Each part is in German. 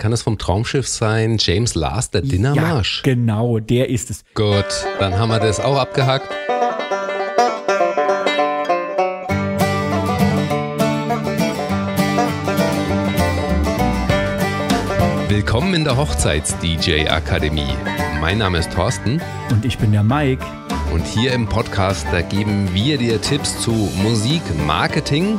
Kann es vom Traumschiff sein? James Last, der Dinnermarsch? Ja, genau, der ist es. Gut, dann haben wir das auch abgehackt. Willkommen in der Hochzeits-DJ-Akademie. Mein Name ist Thorsten. Und ich bin der Mike. Und hier im Podcast, da geben wir dir Tipps zu Musik, Marketing.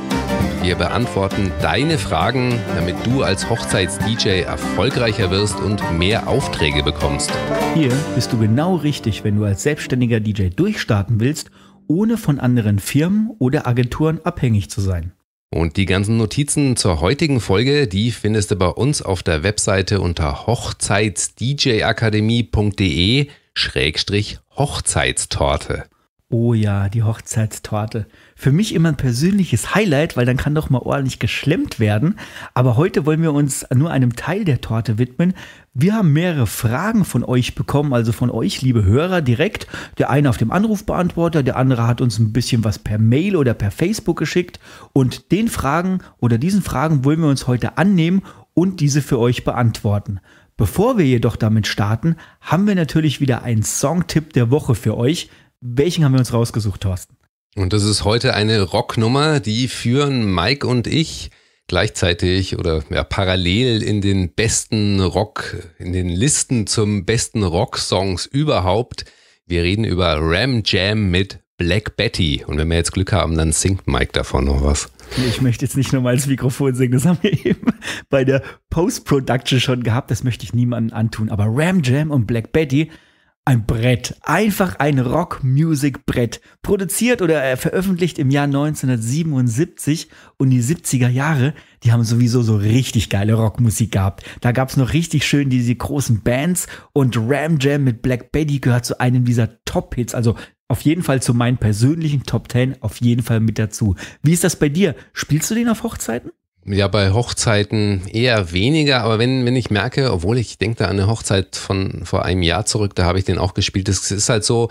Wir beantworten deine Fragen, damit du als Hochzeits-DJ erfolgreicher wirst und mehr Aufträge bekommst. Hier bist du genau richtig, wenn du als selbstständiger DJ durchstarten willst, ohne von anderen Firmen oder Agenturen abhängig zu sein. Und die ganzen Notizen zur heutigen Folge, die findest du bei uns auf der Webseite unter hochzeitsdjakademie.de. akademiede Schrägstrich Hochzeitstorte. Oh ja, die Hochzeitstorte. Für mich immer ein persönliches Highlight, weil dann kann doch mal ordentlich geschlemmt werden. Aber heute wollen wir uns nur einem Teil der Torte widmen. Wir haben mehrere Fragen von euch bekommen, also von euch, liebe Hörer, direkt. Der eine auf dem Anrufbeantworter, der andere hat uns ein bisschen was per Mail oder per Facebook geschickt. Und den Fragen oder diesen Fragen wollen wir uns heute annehmen und diese für euch beantworten. Bevor wir jedoch damit starten, haben wir natürlich wieder einen Songtipp der Woche für euch. Welchen haben wir uns rausgesucht, Thorsten? Und das ist heute eine Rocknummer, die führen Mike und ich gleichzeitig oder ja, parallel in den besten Rock, in den Listen zum besten Rocksongs überhaupt. Wir reden über Ram Jam mit Black Betty. Und wenn wir jetzt Glück haben, dann singt Mike davon noch was. Ich möchte jetzt nicht nochmal ins Mikrofon singen, das haben wir eben bei der Post-Production schon gehabt, das möchte ich niemandem antun. Aber Ram Jam und Black Betty, ein Brett, einfach ein Rock-Music-Brett. Produziert oder äh, veröffentlicht im Jahr 1977 und die 70er Jahre, die haben sowieso so richtig geile Rockmusik gehabt. Da gab es noch richtig schön diese großen Bands und Ram Jam mit Black Betty gehört zu einem dieser Top-Hits, also auf jeden Fall zu meinen persönlichen Top 10 auf jeden Fall mit dazu. Wie ist das bei dir? Spielst du den auf Hochzeiten? Ja, bei Hochzeiten eher weniger, aber wenn, wenn ich merke, obwohl ich denke da an eine Hochzeit von vor einem Jahr zurück, da habe ich den auch gespielt. Es ist halt so,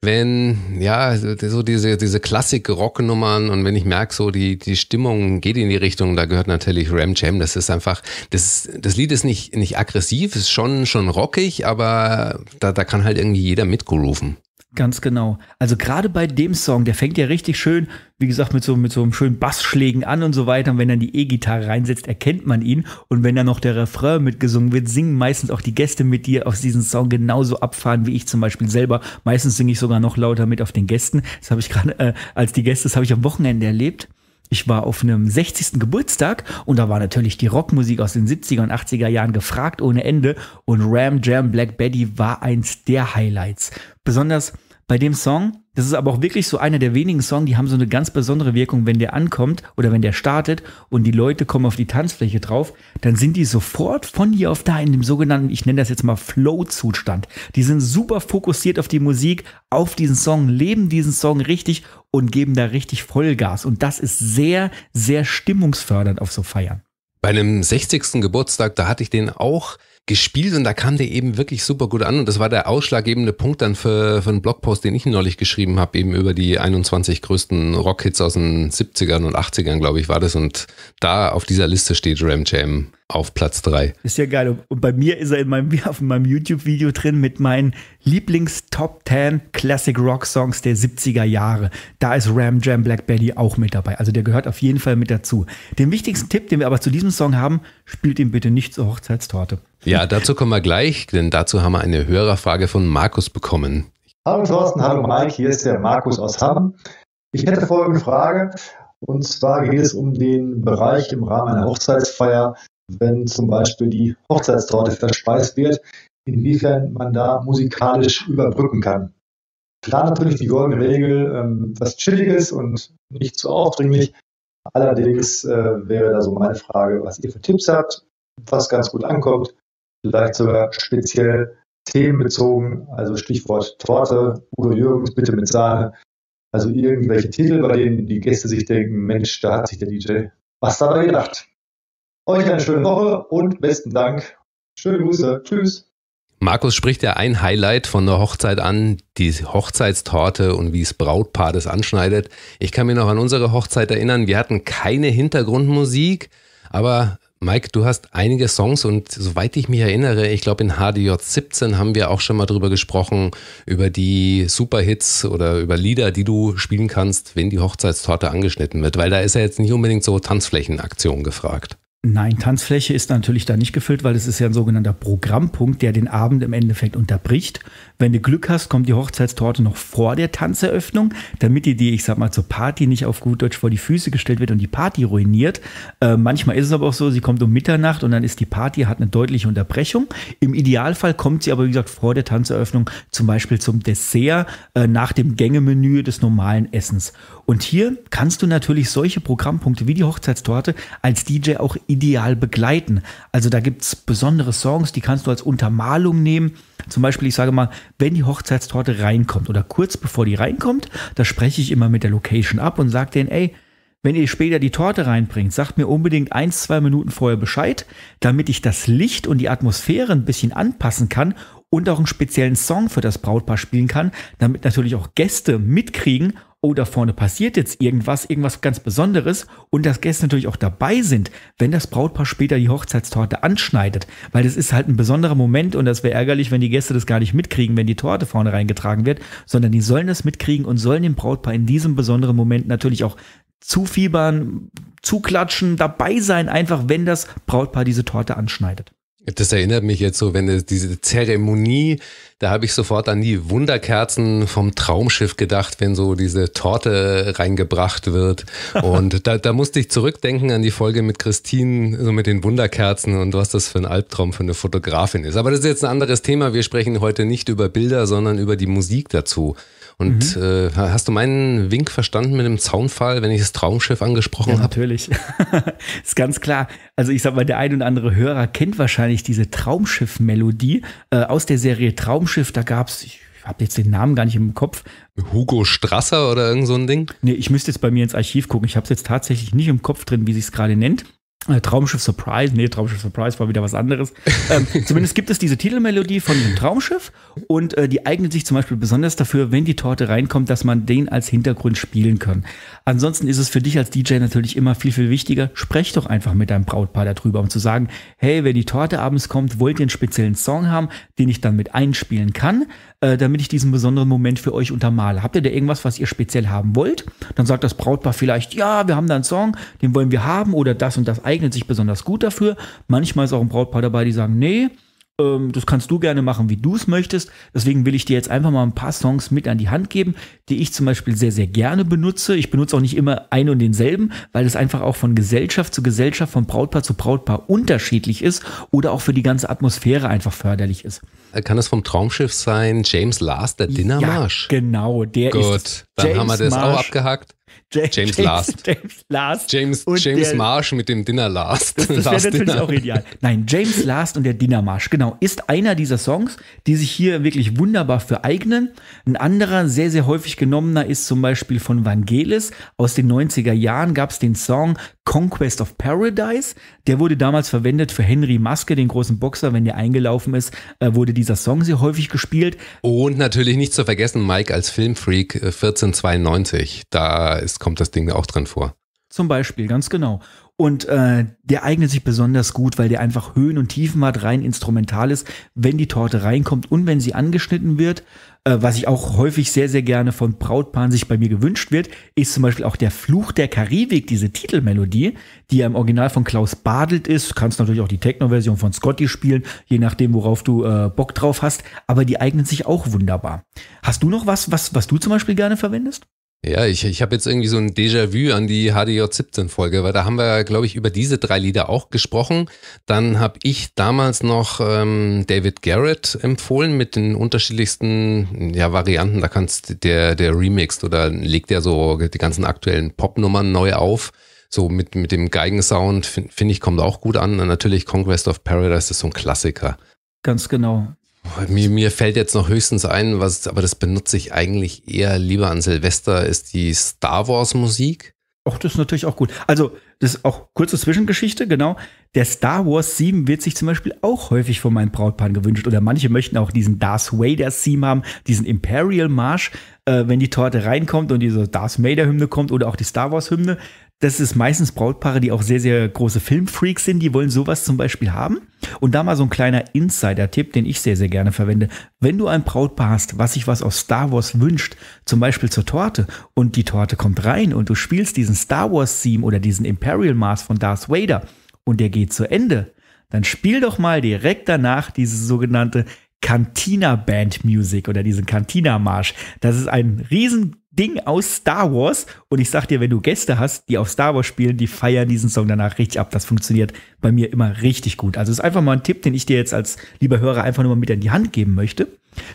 wenn, ja, so diese, diese klassik rock nummern und wenn ich merke, so die, die Stimmung geht in die Richtung, da gehört natürlich Ram Jam. Das ist einfach, das, das Lied ist nicht, nicht aggressiv, ist schon, schon rockig, aber da, da kann halt irgendwie jeder mitgerufen. Ganz genau. Also gerade bei dem Song, der fängt ja richtig schön, wie gesagt, mit so, mit so einem schönen Bassschlägen an und so weiter. Und wenn dann die E-Gitarre reinsetzt, erkennt man ihn. Und wenn dann noch der Refrain mitgesungen wird, singen meistens auch die Gäste mit dir aus diesem Song genauso abfahren wie ich zum Beispiel selber. Meistens singe ich sogar noch lauter mit auf den Gästen. Das habe ich gerade äh, als die Gäste, das habe ich am Wochenende erlebt. Ich war auf einem 60. Geburtstag und da war natürlich die Rockmusik aus den 70er und 80er Jahren gefragt ohne Ende und Ram Jam Black Betty war eins der Highlights besonders bei dem Song, das ist aber auch wirklich so einer der wenigen Songs, die haben so eine ganz besondere Wirkung, wenn der ankommt oder wenn der startet und die Leute kommen auf die Tanzfläche drauf, dann sind die sofort von hier auf da in dem sogenannten, ich nenne das jetzt mal Flow-Zustand. Die sind super fokussiert auf die Musik, auf diesen Song, leben diesen Song richtig und geben da richtig Vollgas. Und das ist sehr, sehr stimmungsfördernd auf so Feiern. Bei einem 60. Geburtstag, da hatte ich den auch gespielt und da kam der eben wirklich super gut an und das war der ausschlaggebende Punkt dann für, für einen Blogpost, den ich neulich geschrieben habe, eben über die 21 größten Rockhits aus den 70ern und 80ern, glaube ich, war das und da auf dieser Liste steht Ram Jam auf Platz 3. Ist ja geil und bei mir ist er in meinem, auf meinem YouTube-Video drin mit meinen Lieblings-Top 10 Classic Rock Songs der 70er Jahre. Da ist Ram Jam Black Betty auch mit dabei, also der gehört auf jeden Fall mit dazu. Den wichtigsten Tipp, den wir aber zu diesem Song haben, spielt ihn bitte nicht zur Hochzeitstorte. Ja, dazu kommen wir gleich, denn dazu haben wir eine Hörerfrage von Markus bekommen. Hallo Thorsten, hallo Mike, hier ist der Markus aus Hamm. Ich hätte folgende Frage. Und zwar geht es um den Bereich im Rahmen einer Hochzeitsfeier, wenn zum Beispiel die Hochzeitstorte verspeist wird, inwiefern man da musikalisch überbrücken kann. Klar natürlich die goldene Regel, ähm, was Chilliges und nicht zu aufdringlich. Allerdings äh, wäre da so meine Frage, was ihr für Tipps habt, was ganz gut ankommt vielleicht sogar speziell themenbezogen, also Stichwort Torte, Udo Jürgens, bitte mit Sahne. Also irgendwelche Titel, bei denen die Gäste sich denken, Mensch, da hat sich der DJ was dabei gedacht. Euch eine schöne Woche und besten Dank. Schöne Grüße. Tschüss. Markus spricht ja ein Highlight von der Hochzeit an, die Hochzeitstorte und wie es Brautpaar das anschneidet. Ich kann mir noch an unsere Hochzeit erinnern, wir hatten keine Hintergrundmusik, aber Mike, du hast einige Songs und soweit ich mich erinnere, ich glaube in HDJ 17 haben wir auch schon mal drüber gesprochen, über die Superhits oder über Lieder, die du spielen kannst, wenn die Hochzeitstorte angeschnitten wird, weil da ist ja jetzt nicht unbedingt so Tanzflächenaktion gefragt. Nein, Tanzfläche ist natürlich da nicht gefüllt, weil es ist ja ein sogenannter Programmpunkt, der den Abend im Endeffekt unterbricht. Wenn du Glück hast, kommt die Hochzeitstorte noch vor der Tanzeröffnung, damit die, die ich sag mal, zur Party nicht auf gut Deutsch vor die Füße gestellt wird und die Party ruiniert. Äh, manchmal ist es aber auch so, sie kommt um Mitternacht und dann ist die Party, hat eine deutliche Unterbrechung. Im Idealfall kommt sie aber, wie gesagt, vor der Tanzeröffnung zum Beispiel zum Dessert äh, nach dem Gängemenü des normalen Essens. Und hier kannst du natürlich solche Programmpunkte wie die Hochzeitstorte als DJ auch ideal begleiten. Also da gibt es besondere Songs, die kannst du als Untermalung nehmen. Zum Beispiel, ich sage mal, wenn die Hochzeitstorte reinkommt oder kurz bevor die reinkommt, da spreche ich immer mit der Location ab und sage denen, ey, wenn ihr später die Torte reinbringt, sagt mir unbedingt ein, zwei Minuten vorher Bescheid, damit ich das Licht und die Atmosphäre ein bisschen anpassen kann und auch einen speziellen Song für das Brautpaar spielen kann, damit natürlich auch Gäste mitkriegen, oh, da vorne passiert jetzt irgendwas, irgendwas ganz Besonderes und dass Gäste natürlich auch dabei sind, wenn das Brautpaar später die Hochzeitstorte anschneidet, weil das ist halt ein besonderer Moment und das wäre ärgerlich, wenn die Gäste das gar nicht mitkriegen, wenn die Torte vorne reingetragen wird, sondern die sollen das mitkriegen und sollen dem Brautpaar in diesem besonderen Moment natürlich auch zufiebern, zuklatschen, dabei sein, einfach wenn das Brautpaar diese Torte anschneidet. Das erinnert mich jetzt so, wenn diese Zeremonie, da habe ich sofort an die Wunderkerzen vom Traumschiff gedacht, wenn so diese Torte reingebracht wird. Und da, da musste ich zurückdenken an die Folge mit Christine, so mit den Wunderkerzen und was das für ein Albtraum für eine Fotografin ist. Aber das ist jetzt ein anderes Thema. Wir sprechen heute nicht über Bilder, sondern über die Musik dazu. Und mhm. äh, hast du meinen Wink verstanden mit dem Zaunfall, wenn ich das Traumschiff angesprochen ja, Natürlich. ist ganz klar. Also ich sag mal, der ein oder andere Hörer kennt wahrscheinlich diese Traumschiff-Melodie äh, aus der Serie Traumschiff. Da gab es, ich habe jetzt den Namen gar nicht im Kopf. Hugo Strasser oder irgend so ein Ding? Nee, ich müsste jetzt bei mir ins Archiv gucken. Ich habe es jetzt tatsächlich nicht im Kopf drin, wie sich es gerade nennt. Äh, Traumschiff Surprise, nee, Traumschiff Surprise war wieder was anderes. ähm, zumindest gibt es diese Titelmelodie von dem Traumschiff und äh, die eignet sich zum Beispiel besonders dafür, wenn die Torte reinkommt, dass man den als Hintergrund spielen kann. Ansonsten ist es für dich als DJ natürlich immer viel, viel wichtiger, sprech doch einfach mit deinem Brautpaar darüber, um zu sagen, hey, wenn die Torte abends kommt, wollt ihr einen speziellen Song haben, den ich dann mit einspielen kann, äh, damit ich diesen besonderen Moment für euch untermale. Habt ihr da irgendwas, was ihr speziell haben wollt? Dann sagt das Brautpaar vielleicht, ja, wir haben da einen Song, den wollen wir haben oder das und das eignet sich besonders gut dafür. Manchmal ist auch ein Brautpaar dabei, die sagen, nee, ähm, das kannst du gerne machen, wie du es möchtest. Deswegen will ich dir jetzt einfach mal ein paar Songs mit an die Hand geben, die ich zum Beispiel sehr, sehr gerne benutze. Ich benutze auch nicht immer einen und denselben, weil es einfach auch von Gesellschaft zu Gesellschaft, von Brautpaar zu Brautpaar unterschiedlich ist oder auch für die ganze Atmosphäre einfach förderlich ist. Äh, kann es vom Traumschiff sein? James Last, der Dinner Marsch? Ja, genau, der Gut, ist. Gut, dann James haben wir das Marsh. auch abgehackt. James, James Last. James Last. James, James der, Marsh mit dem Dinner Last. Das, das wäre natürlich Dinner. auch ideal. Nein, James Last und der Dinner Marsh, genau, ist einer dieser Songs, die sich hier wirklich wunderbar für eignen. Ein anderer, sehr, sehr häufig genommener ist zum Beispiel von Vangelis. Aus den 90er Jahren gab es den Song Conquest of Paradise. Der wurde damals verwendet für Henry Maske, den großen Boxer. Wenn der eingelaufen ist, äh, wurde dieser Song sehr häufig gespielt. Und natürlich nicht zu vergessen, Mike als Filmfreak 1492. Äh, da ist, kommt das Ding auch drin vor. Zum Beispiel, ganz genau. Und äh, der eignet sich besonders gut, weil der einfach Höhen und Tiefen hat, rein instrumental ist, wenn die Torte reinkommt und wenn sie angeschnitten wird. Äh, was ich auch häufig sehr, sehr gerne von Brautpaaren sich bei mir gewünscht wird, ist zum Beispiel auch der Fluch der Karibik, diese Titelmelodie, die ja im Original von Klaus Badelt ist. Du kannst natürlich auch die Techno-Version von Scotty spielen, je nachdem, worauf du äh, Bock drauf hast. Aber die eignet sich auch wunderbar. Hast du noch was, was, was du zum Beispiel gerne verwendest? Ja, ich, ich habe jetzt irgendwie so ein Déjà-vu an die HDJ 17-Folge, weil da haben wir, glaube ich, über diese drei Lieder auch gesprochen. Dann habe ich damals noch ähm, David Garrett empfohlen mit den unterschiedlichsten ja, Varianten. Da kannst der, der remixed oder legt ja so die ganzen aktuellen Pop-Nummern neu auf. So mit, mit dem Geigensound, finde find ich, kommt auch gut an. Und natürlich Conquest of Paradise ist so ein Klassiker. Ganz genau. Mir, mir, fällt jetzt noch höchstens ein, was, aber das benutze ich eigentlich eher lieber an Silvester, ist die Star Wars Musik. Och, das ist natürlich auch gut. Also, das ist auch kurze Zwischengeschichte, genau. Der Star Wars 7 wird sich zum Beispiel auch häufig von meinen Brautpaaren gewünscht. Oder manche möchten auch diesen Darth Vader Theme haben, diesen Imperial Marsch. Äh, wenn die Torte reinkommt und diese Darth Vader Hymne kommt oder auch die Star Wars Hymne, das ist meistens Brautpaare, die auch sehr, sehr große Filmfreaks sind, die wollen sowas zum Beispiel haben. Und da mal so ein kleiner Insider-Tipp, den ich sehr, sehr gerne verwende. Wenn du ein Brautpaar hast, was sich was aus Star Wars wünscht, zum Beispiel zur Torte, und die Torte kommt rein und du spielst diesen Star Wars-Theme oder diesen Imperial Mars von Darth Vader und der geht zu Ende, dann spiel doch mal direkt danach diese sogenannte Cantina Band Music oder diesen Cantina Marsch. Das ist ein riesen Ding aus Star Wars. Und ich sag dir, wenn du Gäste hast, die auf Star Wars spielen, die feiern diesen Song danach richtig ab. Das funktioniert bei mir immer richtig gut. Also ist einfach mal ein Tipp, den ich dir jetzt als lieber Hörer einfach nur mal mit in die Hand geben möchte.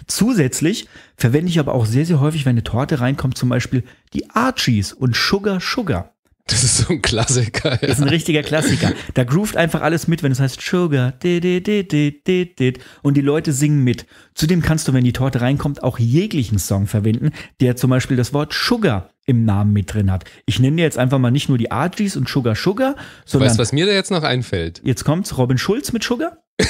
Zusätzlich verwende ich aber auch sehr, sehr häufig, wenn eine Torte reinkommt, zum Beispiel die Archies und Sugar Sugar. Das ist so ein Klassiker. Ja. Das Ist ein richtiger Klassiker. Da groovt einfach alles mit, wenn es heißt Sugar. Und die Leute singen mit. Zudem kannst du, wenn die Torte reinkommt, auch jeglichen Song verwenden, der zum Beispiel das Wort Sugar im Namen mit drin hat. Ich nenne dir jetzt einfach mal nicht nur die Argies und Sugar Sugar, sondern. Weißt du, was mir da jetzt noch einfällt? Jetzt kommt's Robin Schulz mit Sugar?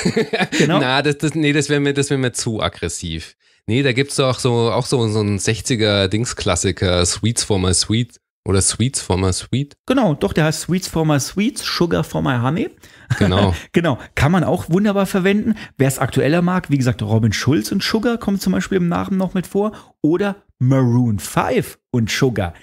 genau. Na, das, das, nee, das wäre mir, wär mir zu aggressiv. Nee, da gibt's doch so, auch so, so einen 60er-Dings-Klassiker, Sweets for my Sweet oder Sweets for my Sweet? Genau, doch, der heißt Sweets for my Sweets, Sugar for my Honey. Genau. genau, kann man auch wunderbar verwenden. Wer es aktueller mag, wie gesagt, Robin Schulz und Sugar kommen zum Beispiel im Namen noch mit vor. Oder Maroon 5 und Sugar.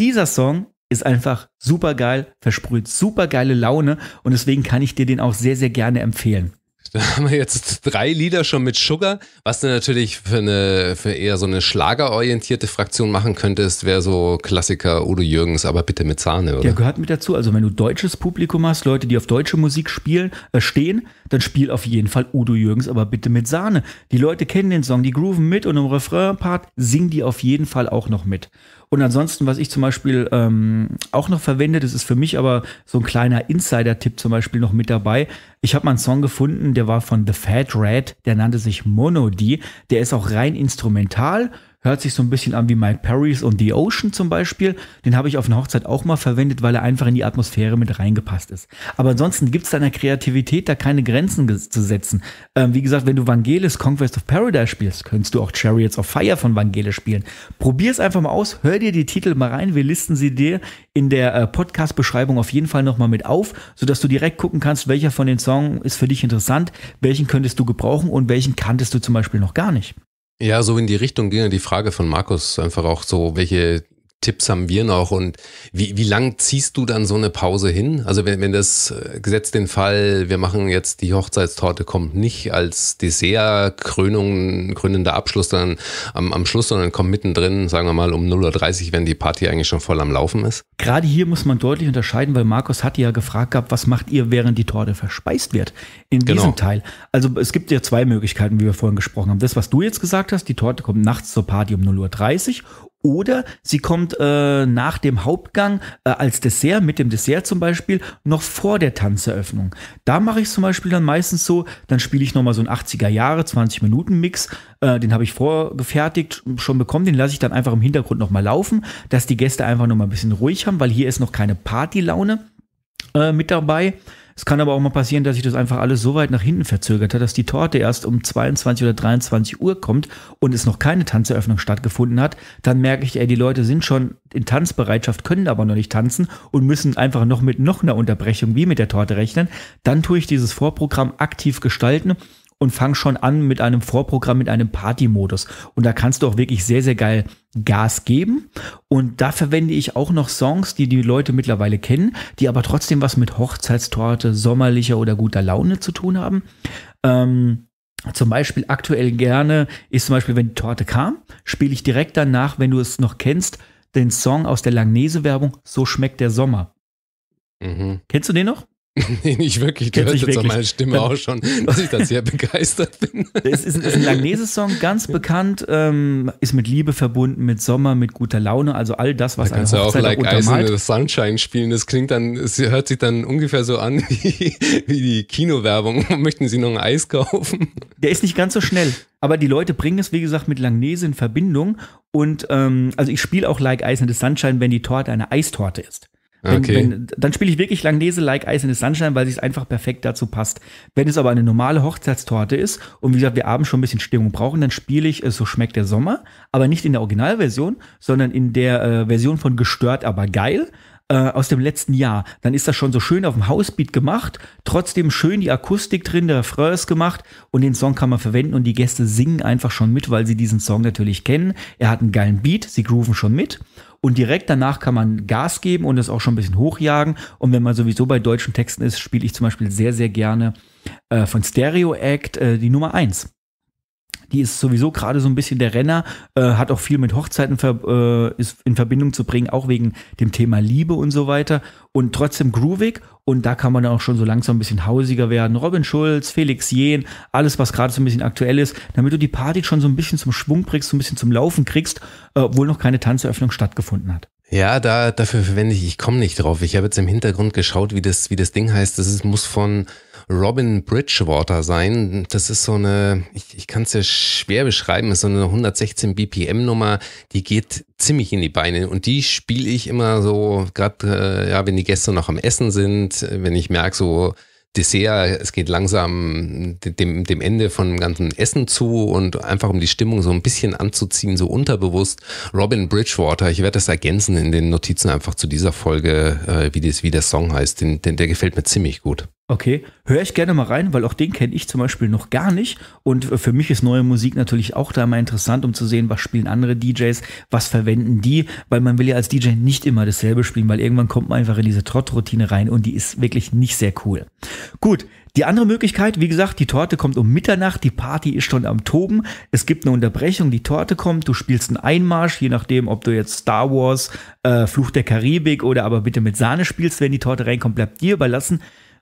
Dieser Song ist einfach super geil, versprüht super geile Laune und deswegen kann ich dir den auch sehr, sehr gerne empfehlen. Da haben wir jetzt drei Lieder schon mit Sugar. Was du natürlich für, eine, für eher so eine schlagerorientierte Fraktion machen könntest, wäre so Klassiker Udo Jürgens, aber bitte mit Sahne, oder? Der gehört mit dazu. Also wenn du deutsches Publikum hast, Leute, die auf deutsche Musik spielen, äh, stehen, dann spiel auf jeden Fall Udo Jürgens, aber bitte mit Sahne. Die Leute kennen den Song, die grooven mit und im Refrain-Part singen die auf jeden Fall auch noch mit. Und ansonsten, was ich zum Beispiel ähm, auch noch verwende, das ist für mich aber so ein kleiner Insider-Tipp zum Beispiel noch mit dabei. Ich habe mal einen Song gefunden, der war von The Fat Red, der nannte sich Monody. Der ist auch rein instrumental Hört sich so ein bisschen an wie Mike Perry's und The Ocean zum Beispiel. Den habe ich auf einer Hochzeit auch mal verwendet, weil er einfach in die Atmosphäre mit reingepasst ist. Aber ansonsten gibt es deiner Kreativität da keine Grenzen zu setzen. Ähm, wie gesagt, wenn du Vangelis Conquest of Paradise spielst, könntest du auch Chariots of Fire von Vangelis spielen. Probier es einfach mal aus, hör dir die Titel mal rein. Wir listen sie dir in der äh, Podcast-Beschreibung auf jeden Fall nochmal mit auf, sodass du direkt gucken kannst, welcher von den Songs ist für dich interessant, welchen könntest du gebrauchen und welchen kanntest du zum Beispiel noch gar nicht. Ja, so in die Richtung ging die Frage von Markus einfach auch so, welche Tipps haben wir noch? Und wie, wie lang ziehst du dann so eine Pause hin? Also wenn, wenn das äh, gesetzt den Fall, wir machen jetzt die Hochzeitstorte kommt nicht als Dessert, Krönung, krönender Abschluss dann am, am Schluss, sondern kommt mittendrin, sagen wir mal um 0.30 Uhr, wenn die Party eigentlich schon voll am Laufen ist. Gerade hier muss man deutlich unterscheiden, weil Markus hat ja gefragt gehabt, was macht ihr, während die Torte verspeist wird? In genau. diesem genau. Teil. Also es gibt ja zwei Möglichkeiten, wie wir vorhin gesprochen haben. Das, was du jetzt gesagt hast, die Torte kommt nachts zur Party um 0.30 Uhr oder sie kommt äh, nach dem Hauptgang äh, als Dessert, mit dem Dessert zum Beispiel, noch vor der Tanzeröffnung. Da mache ich zum Beispiel dann meistens so, dann spiele ich nochmal so ein 80er Jahre, 20 Minuten Mix, äh, den habe ich vorgefertigt, schon bekommen, den lasse ich dann einfach im Hintergrund nochmal laufen, dass die Gäste einfach nochmal ein bisschen ruhig haben, weil hier ist noch keine Partylaune äh, mit dabei. Es kann aber auch mal passieren, dass sich das einfach alles so weit nach hinten verzögert hat, dass die Torte erst um 22 oder 23 Uhr kommt und es noch keine Tanzeröffnung stattgefunden hat. Dann merke ich, ey, die Leute sind schon in Tanzbereitschaft, können aber noch nicht tanzen und müssen einfach noch mit noch einer Unterbrechung wie mit der Torte rechnen. Dann tue ich dieses Vorprogramm aktiv gestalten und fang schon an mit einem Vorprogramm, mit einem Party-Modus. Und da kannst du auch wirklich sehr, sehr geil Gas geben. Und da verwende ich auch noch Songs, die die Leute mittlerweile kennen, die aber trotzdem was mit Hochzeitstorte, sommerlicher oder guter Laune zu tun haben. Ähm, zum Beispiel aktuell gerne ist zum Beispiel, wenn die Torte kam, spiele ich direkt danach, wenn du es noch kennst, den Song aus der Langnese-Werbung So schmeckt der Sommer. Mhm. Kennst du den noch? Nee, nicht wirklich. Du hörst jetzt wirklich. meine Stimme auch schon, dass ich da sehr begeistert bin. Es ist, ist ein Langnese-Song, ganz bekannt, ähm, ist mit Liebe verbunden, mit Sommer, mit guter Laune, also all das, was da kannst eine Hochzeit du auch Like Ice in Sunshine spielen. Das klingt dann, es hört sich dann ungefähr so an wie, wie die Kinowerbung. Möchten Sie noch ein Eis kaufen? Der ist nicht ganz so schnell. Aber die Leute bringen es, wie gesagt, mit Langnese in Verbindung. Und ähm, also ich spiele auch Like Ice in Sunshine, wenn die Torte eine Eistorte ist. Wenn, okay. wenn, dann spiele ich wirklich Langnese like Ice in the Sunshine, weil es einfach perfekt dazu passt. Wenn es aber eine normale Hochzeitstorte ist und wie gesagt, wir abends schon ein bisschen Stimmung brauchen, dann spiele ich äh, So schmeckt der Sommer, aber nicht in der Originalversion, sondern in der äh, Version von Gestört, aber geil äh, aus dem letzten Jahr, dann ist das schon so schön auf dem Housebeat gemacht, trotzdem schön die Akustik drin, der Refrain ist gemacht und den Song kann man verwenden und die Gäste singen einfach schon mit, weil sie diesen Song natürlich kennen. Er hat einen geilen Beat, sie grooven schon mit und direkt danach kann man Gas geben und es auch schon ein bisschen hochjagen. Und wenn man sowieso bei deutschen Texten ist, spiele ich zum Beispiel sehr, sehr gerne äh, von Stereo Act äh, die Nummer eins. Die ist sowieso gerade so ein bisschen der Renner, äh, hat auch viel mit Hochzeiten ver, äh, ist in Verbindung zu bringen, auch wegen dem Thema Liebe und so weiter. Und trotzdem groovig und da kann man auch schon so langsam ein bisschen hausiger werden. Robin Schulz, Felix Jehn, alles, was gerade so ein bisschen aktuell ist, damit du die Party schon so ein bisschen zum Schwung bringst, so ein bisschen zum Laufen kriegst, äh, obwohl noch keine Tanzeröffnung stattgefunden hat. Ja, da, dafür verwende ich, ich komme nicht drauf. Ich habe jetzt im Hintergrund geschaut, wie das, wie das Ding heißt. Das ist, muss von Robin Bridgewater sein. Das ist so eine, ich, ich kann es ja schwer beschreiben, ist so eine 116 BPM Nummer, die geht ziemlich in die Beine und die spiele ich immer so, gerade äh, ja, wenn die Gäste noch am Essen sind, wenn ich merke so, Dessert, es geht langsam dem, dem Ende von dem ganzen Essen zu und einfach um die Stimmung so ein bisschen anzuziehen, so unterbewusst. Robin Bridgewater, ich werde das ergänzen in den Notizen einfach zu dieser Folge, äh, wie, das, wie der Song heißt, denn, denn der gefällt mir ziemlich gut. Okay, höre ich gerne mal rein, weil auch den kenne ich zum Beispiel noch gar nicht. Und äh, für mich ist neue Musik natürlich auch da mal interessant, um zu sehen, was spielen andere DJs, was verwenden die, weil man will ja als DJ nicht immer dasselbe spielen, weil irgendwann kommt man einfach in diese Trottroutine rein und die ist wirklich nicht sehr cool. Gut, die andere Möglichkeit, wie gesagt, die Torte kommt um Mitternacht, die Party ist schon am Toben, es gibt eine Unterbrechung, die Torte kommt, du spielst einen Einmarsch, je nachdem, ob du jetzt Star Wars, äh, Fluch der Karibik oder aber bitte mit Sahne spielst, wenn die Torte reinkommt, bleibt dir überlassen.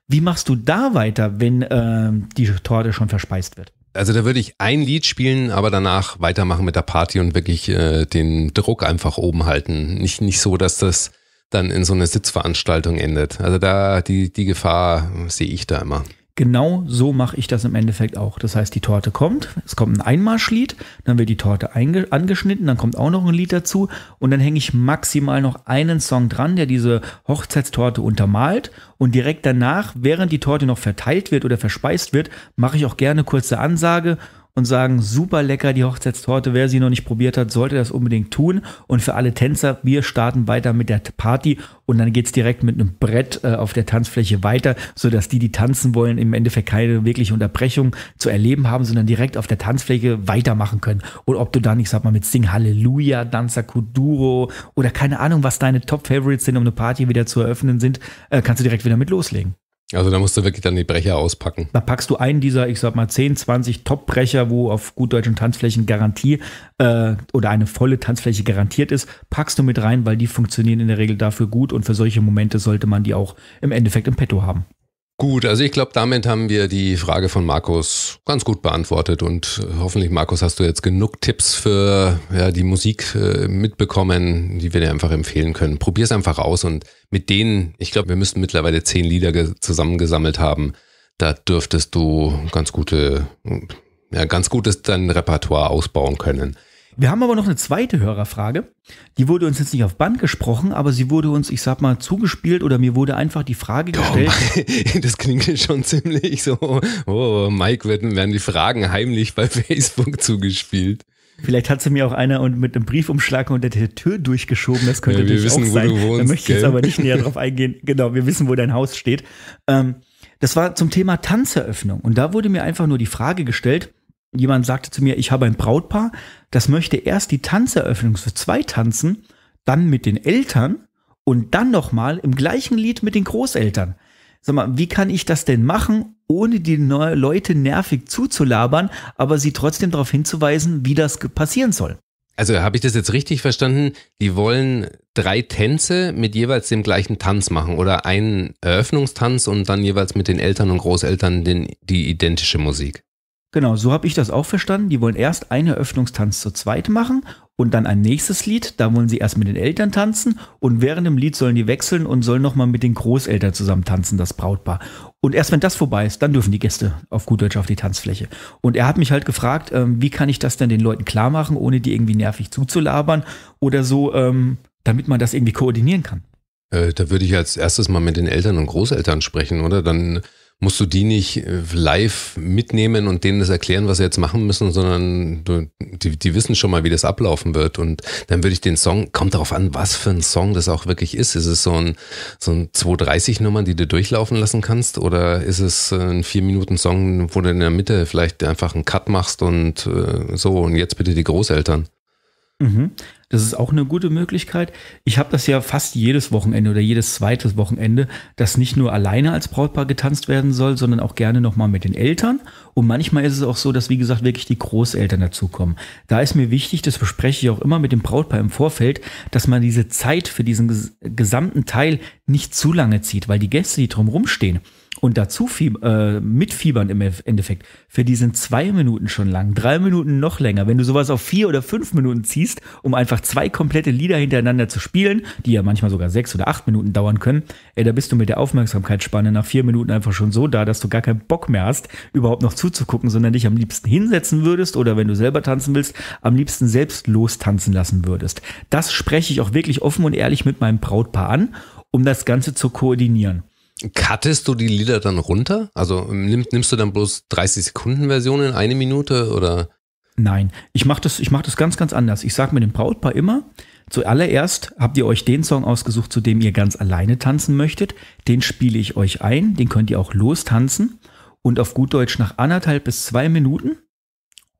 Wie machst du da weiter, wenn äh, die Torte schon verspeist wird? Also da würde ich ein Lied spielen, aber danach weitermachen mit der Party und wirklich äh, den Druck einfach oben halten. Nicht, nicht so, dass das dann in so eine Sitzveranstaltung endet. Also da die, die Gefahr sehe ich da immer. Genau so mache ich das im Endeffekt auch. Das heißt, die Torte kommt, es kommt ein Einmarschlied, dann wird die Torte angeschnitten, dann kommt auch noch ein Lied dazu und dann hänge ich maximal noch einen Song dran, der diese Hochzeitstorte untermalt und direkt danach, während die Torte noch verteilt wird oder verspeist wird, mache ich auch gerne kurze Ansage und sagen, super lecker die Hochzeitstorte. Wer sie noch nicht probiert hat, sollte das unbedingt tun. Und für alle Tänzer, wir starten weiter mit der Party und dann geht's direkt mit einem Brett äh, auf der Tanzfläche weiter, sodass die, die tanzen wollen, im Endeffekt keine wirkliche Unterbrechung zu erleben haben, sondern direkt auf der Tanzfläche weitermachen können. Und ob du dann, ich sag mal, mit Sing Halleluja, Danza Kuduro oder keine Ahnung, was deine Top-Favorites sind, um eine Party wieder zu eröffnen sind, äh, kannst du direkt wieder mit loslegen. Also da musst du wirklich dann die Brecher auspacken. Da packst du einen dieser, ich sag mal, 10, 20 Top-Brecher, wo auf gut deutschen Tanzflächen Garantie äh, oder eine volle Tanzfläche garantiert ist, packst du mit rein, weil die funktionieren in der Regel dafür gut und für solche Momente sollte man die auch im Endeffekt im Petto haben. Gut, also ich glaube, damit haben wir die Frage von Markus ganz gut beantwortet und äh, hoffentlich, Markus, hast du jetzt genug Tipps für ja, die Musik äh, mitbekommen, die wir dir einfach empfehlen können. Probier's einfach aus und mit denen, ich glaube, wir müssten mittlerweile zehn Lieder zusammengesammelt haben. Da dürftest du ganz gute, ja, ganz gutes dein Repertoire ausbauen können. Wir haben aber noch eine zweite Hörerfrage. Die wurde uns jetzt nicht auf Band gesprochen, aber sie wurde uns, ich sag mal, zugespielt oder mir wurde einfach die Frage gestellt. Oh, das klingt schon ziemlich so. Oh, Mike werden, werden die Fragen heimlich bei Facebook zugespielt. Vielleicht hat sie mir auch einer und mit einem Briefumschlag unter der Tür durchgeschoben. Das könnte ja, natürlich wissen, auch sein. Du Wohnst, da möchte ich jetzt aber nicht näher drauf eingehen. Genau, wir wissen, wo dein Haus steht. Ähm, das war zum Thema Tanzeröffnung. Und da wurde mir einfach nur die Frage gestellt, jemand sagte zu mir, ich habe ein Brautpaar, das möchte erst die Tanzeröffnung für zwei tanzen, dann mit den Eltern und dann nochmal im gleichen Lied mit den Großeltern. Sag mal, wie kann ich das denn machen, ohne die Leute nervig zuzulabern, aber sie trotzdem darauf hinzuweisen, wie das passieren soll? Also habe ich das jetzt richtig verstanden? Die wollen drei Tänze mit jeweils dem gleichen Tanz machen oder einen Eröffnungstanz und dann jeweils mit den Eltern und Großeltern den, die identische Musik. Genau, so habe ich das auch verstanden. Die wollen erst einen Eröffnungstanz zu zweit machen und dann ein nächstes Lied. Da wollen sie erst mit den Eltern tanzen und während dem Lied sollen die wechseln und sollen nochmal mit den Großeltern zusammen tanzen, das Brautpaar. Und erst wenn das vorbei ist, dann dürfen die Gäste auf gut Deutsch auf die Tanzfläche. Und er hat mich halt gefragt, ähm, wie kann ich das denn den Leuten klar machen, ohne die irgendwie nervig zuzulabern oder so, ähm, damit man das irgendwie koordinieren kann. Äh, da würde ich als erstes mal mit den Eltern und Großeltern sprechen, oder? Dann musst du die nicht äh, live mitnehmen und denen das erklären, was sie jetzt machen müssen, sondern du, die, die wissen schon mal, wie das ablaufen wird. Und dann würde ich den Song, kommt darauf an, was für ein Song das auch wirklich ist. Ist es so ein, so ein 230 nummer die du durchlaufen lassen kannst? Oder ist es äh, ein 4-Minuten-Song, wo du in der Mitte vielleicht einfach einen Cut machst und äh, so und jetzt bitte die Großeltern? Mhm. Das ist auch eine gute Möglichkeit. Ich habe das ja fast jedes Wochenende oder jedes zweites Wochenende, dass nicht nur alleine als Brautpaar getanzt werden soll, sondern auch gerne nochmal mit den Eltern. Und manchmal ist es auch so, dass, wie gesagt, wirklich die Großeltern dazukommen. Da ist mir wichtig, das bespreche ich auch immer mit dem Brautpaar im Vorfeld, dass man diese Zeit für diesen gesamten Teil nicht zu lange zieht, weil die Gäste, die drumherum stehen, und dazu fieb, äh, mitfiebern im Endeffekt. Für die sind zwei Minuten schon lang, drei Minuten noch länger. Wenn du sowas auf vier oder fünf Minuten ziehst, um einfach zwei komplette Lieder hintereinander zu spielen, die ja manchmal sogar sechs oder acht Minuten dauern können, ey, da bist du mit der Aufmerksamkeitsspanne nach vier Minuten einfach schon so da, dass du gar keinen Bock mehr hast, überhaupt noch zuzugucken, sondern dich am liebsten hinsetzen würdest oder wenn du selber tanzen willst, am liebsten selbst lostanzen lassen würdest. Das spreche ich auch wirklich offen und ehrlich mit meinem Brautpaar an, um das Ganze zu koordinieren. Cuttest du die Lieder dann runter? Also ähm, nimm, nimmst du dann bloß 30 Sekunden Versionen, eine Minute oder? Nein, ich mache das, ich mach das ganz, ganz anders. Ich sage mir dem Brautpaar immer, zuallererst habt ihr euch den Song ausgesucht, zu dem ihr ganz alleine tanzen möchtet. Den spiele ich euch ein, den könnt ihr auch lostanzen. Und auf gut Deutsch nach anderthalb bis zwei Minuten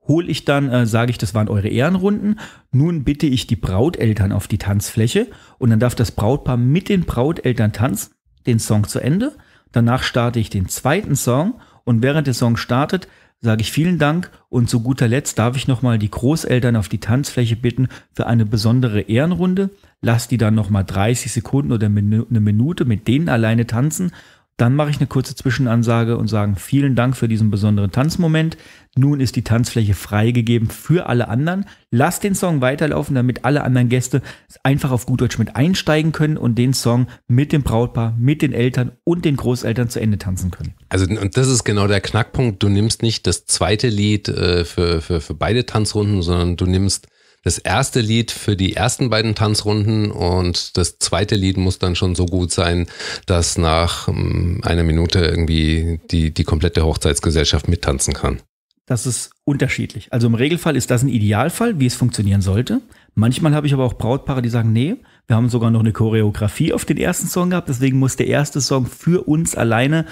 hole ich dann, äh, sage ich, das waren eure Ehrenrunden. Nun bitte ich die Brauteltern auf die Tanzfläche und dann darf das Brautpaar mit den Brauteltern tanzen den Song zu Ende. Danach starte ich den zweiten Song und während der Song startet, sage ich vielen Dank und zu guter Letzt darf ich nochmal die Großeltern auf die Tanzfläche bitten für eine besondere Ehrenrunde. Lass die dann nochmal 30 Sekunden oder eine Minute mit denen alleine tanzen dann mache ich eine kurze Zwischenansage und sage vielen Dank für diesen besonderen Tanzmoment. Nun ist die Tanzfläche freigegeben für alle anderen. Lass den Song weiterlaufen, damit alle anderen Gäste einfach auf gut Deutsch mit einsteigen können und den Song mit dem Brautpaar, mit den Eltern und den Großeltern zu Ende tanzen können. Also und das ist genau der Knackpunkt. Du nimmst nicht das zweite Lied äh, für, für, für beide Tanzrunden, sondern du nimmst das erste Lied für die ersten beiden Tanzrunden und das zweite Lied muss dann schon so gut sein, dass nach ähm, einer Minute irgendwie die, die komplette Hochzeitsgesellschaft mittanzen kann. Das ist unterschiedlich. Also im Regelfall ist das ein Idealfall, wie es funktionieren sollte. Manchmal habe ich aber auch Brautpaare, die sagen, nee, wir haben sogar noch eine Choreografie auf den ersten Song gehabt, deswegen muss der erste Song für uns alleine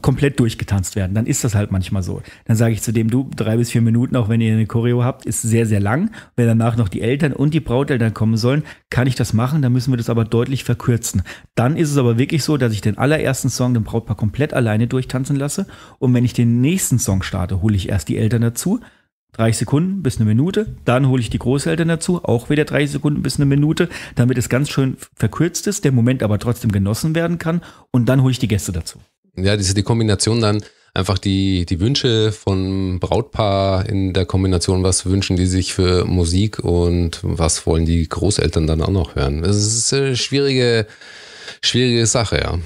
komplett durchgetanzt werden. Dann ist das halt manchmal so. Dann sage ich zu dem, du, drei bis vier Minuten, auch wenn ihr eine Choreo habt, ist sehr, sehr lang. Wenn danach noch die Eltern und die Brauteltern kommen sollen, kann ich das machen, dann müssen wir das aber deutlich verkürzen. Dann ist es aber wirklich so, dass ich den allerersten Song dem Brautpaar komplett alleine durchtanzen lasse. Und wenn ich den nächsten Song starte, hole ich erst die Eltern dazu. 30 Sekunden bis eine Minute, dann hole ich die Großeltern dazu, auch wieder 30 Sekunden bis eine Minute, damit es ganz schön verkürzt ist, der Moment aber trotzdem genossen werden kann und dann hole ich die Gäste dazu ja, diese die Kombination dann einfach die, die Wünsche von Brautpaar in der Kombination, was wünschen die sich für Musik und was wollen die Großeltern dann auch noch hören. Es ist eine äh, schwierige, schwierige Sache, ja.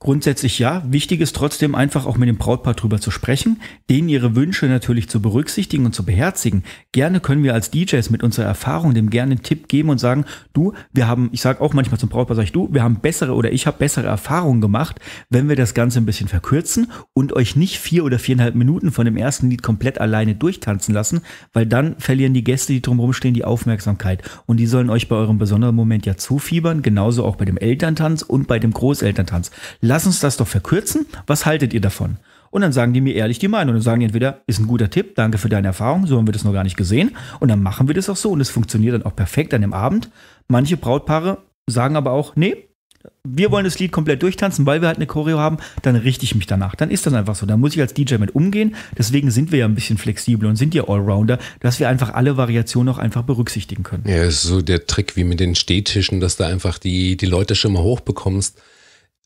Grundsätzlich ja. Wichtig ist trotzdem einfach auch mit dem Brautpaar drüber zu sprechen, denen ihre Wünsche natürlich zu berücksichtigen und zu beherzigen. Gerne können wir als DJs mit unserer Erfahrung dem gerne einen Tipp geben und sagen, du, wir haben, ich sage auch manchmal zum Brautpaar, sag ich, du, wir haben bessere oder ich habe bessere Erfahrungen gemacht, wenn wir das Ganze ein bisschen verkürzen und euch nicht vier oder viereinhalb Minuten von dem ersten Lied komplett alleine durchtanzen lassen, weil dann verlieren die Gäste, die drumherum stehen, die Aufmerksamkeit. Und die sollen euch bei eurem besonderen Moment ja zufiebern, genauso auch bei dem Elterntanz und bei dem Großelterntanz lass uns das doch verkürzen. Was haltet ihr davon? Und dann sagen die mir ehrlich die Meinung. Und sagen entweder, ist ein guter Tipp, danke für deine Erfahrung, so haben wir das noch gar nicht gesehen. Und dann machen wir das auch so und es funktioniert dann auch perfekt an dem Abend. Manche Brautpaare sagen aber auch, nee, wir wollen das Lied komplett durchtanzen, weil wir halt eine Choreo haben, dann richte ich mich danach. Dann ist das einfach so. Da muss ich als DJ mit umgehen. Deswegen sind wir ja ein bisschen flexibel und sind ja Allrounder, dass wir einfach alle Variationen auch einfach berücksichtigen können. Ja, das ist so der Trick wie mit den Stehtischen, dass du einfach die, die Leute schon mal hochbekommst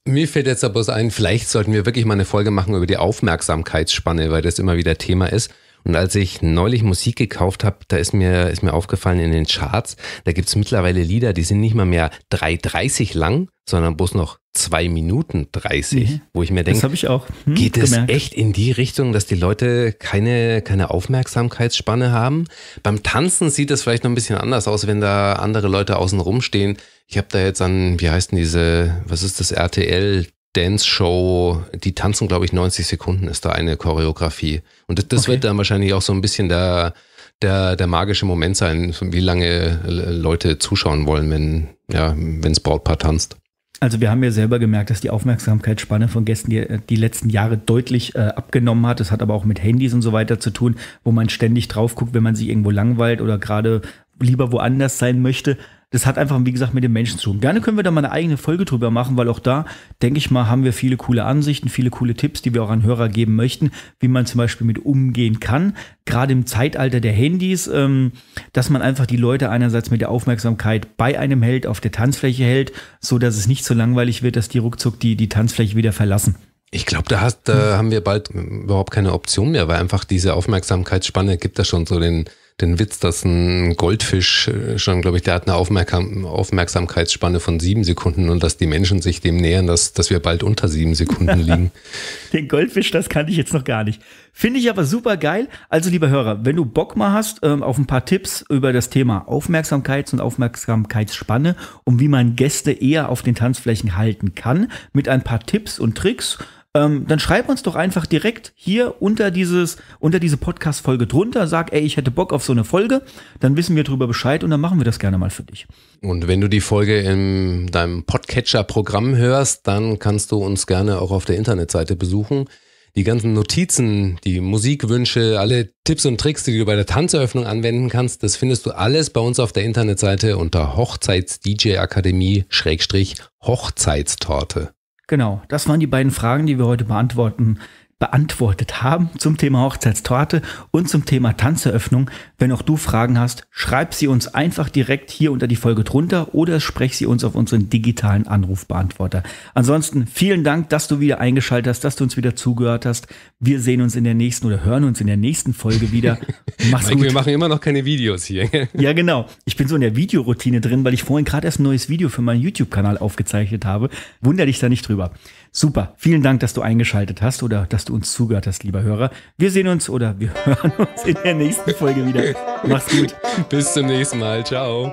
mir fällt jetzt aber bloß ein, vielleicht sollten wir wirklich mal eine Folge machen über die Aufmerksamkeitsspanne, weil das immer wieder Thema ist. Und als ich neulich Musik gekauft habe, da ist mir, ist mir aufgefallen in den Charts, da gibt's mittlerweile Lieder, die sind nicht mal mehr 3,30 lang, sondern bloß noch 2 Minuten 30, mhm. wo ich mir denke, Hm, geht gemerkt. es echt in die Richtung, dass die Leute keine, keine Aufmerksamkeitsspanne haben? Beim Tanzen sieht es vielleicht noch ein bisschen anders aus, wenn da andere Leute außen rumstehen, ich habe da jetzt an, wie heißt denn diese, was ist das, RTL Dance Show, die tanzen, glaube ich, 90 Sekunden ist da eine Choreografie. Und das, das okay. wird dann wahrscheinlich auch so ein bisschen der, der, der magische Moment sein, wie lange äh, Leute zuschauen wollen, wenn ja, wenns Brautpaar tanzt. Also wir haben ja selber gemerkt, dass die Aufmerksamkeitsspanne von Gästen die, äh, die letzten Jahre deutlich äh, abgenommen hat. Das hat aber auch mit Handys und so weiter zu tun, wo man ständig drauf guckt, wenn man sich irgendwo langweilt oder gerade lieber woanders sein möchte das hat einfach, wie gesagt, mit den Menschen zu tun. Gerne können wir da mal eine eigene Folge drüber machen, weil auch da, denke ich mal, haben wir viele coole Ansichten, viele coole Tipps, die wir auch an Hörer geben möchten, wie man zum Beispiel mit umgehen kann. Gerade im Zeitalter der Handys, ähm, dass man einfach die Leute einerseits mit der Aufmerksamkeit bei einem hält, auf der Tanzfläche hält, so dass es nicht so langweilig wird, dass die ruckzuck die, die Tanzfläche wieder verlassen. Ich glaube, da, hast, da hm. haben wir bald überhaupt keine Option mehr, weil einfach diese Aufmerksamkeitsspanne gibt da schon so den den Witz, dass ein Goldfisch äh, schon, glaube ich, der hat eine Aufmerksam Aufmerksamkeitsspanne von sieben Sekunden und dass die Menschen sich dem nähern, dass, dass wir bald unter sieben Sekunden liegen. den Goldfisch, das kannte ich jetzt noch gar nicht. Finde ich aber super geil. Also, lieber Hörer, wenn du Bock mal hast ähm, auf ein paar Tipps über das Thema Aufmerksamkeits- und Aufmerksamkeitsspanne und wie man Gäste eher auf den Tanzflächen halten kann, mit ein paar Tipps und Tricks, ähm, dann schreib uns doch einfach direkt hier unter dieses, unter diese Podcast-Folge drunter, sag, ey, ich hätte Bock auf so eine Folge, dann wissen wir drüber Bescheid und dann machen wir das gerne mal für dich. Und wenn du die Folge in deinem Podcatcher-Programm hörst, dann kannst du uns gerne auch auf der Internetseite besuchen. Die ganzen Notizen, die Musikwünsche, alle Tipps und Tricks, die du bei der Tanzeröffnung anwenden kannst, das findest du alles bei uns auf der Internetseite unter Hochzeits-DJ-Akademie-Hochzeitstorte. Genau, das waren die beiden Fragen, die wir heute beantworten beantwortet haben zum Thema Hochzeitstorte und zum Thema Tanzeröffnung. Wenn auch du Fragen hast, schreib sie uns einfach direkt hier unter die Folge drunter oder sprech sie uns auf unseren digitalen Anrufbeantworter. Ansonsten vielen Dank, dass du wieder eingeschaltet hast, dass du uns wieder zugehört hast. Wir sehen uns in der nächsten oder hören uns in der nächsten Folge wieder. Mach's Mike, gut. Wir machen immer noch keine Videos hier. ja, genau. Ich bin so in der Videoroutine drin, weil ich vorhin gerade erst ein neues Video für meinen YouTube-Kanal aufgezeichnet habe. Wunder dich da nicht drüber. Super. Vielen Dank, dass du eingeschaltet hast oder dass du uns zugehört hast, lieber Hörer. Wir sehen uns oder wir hören uns in der nächsten Folge wieder. Mach's gut. Bis zum nächsten Mal. Ciao.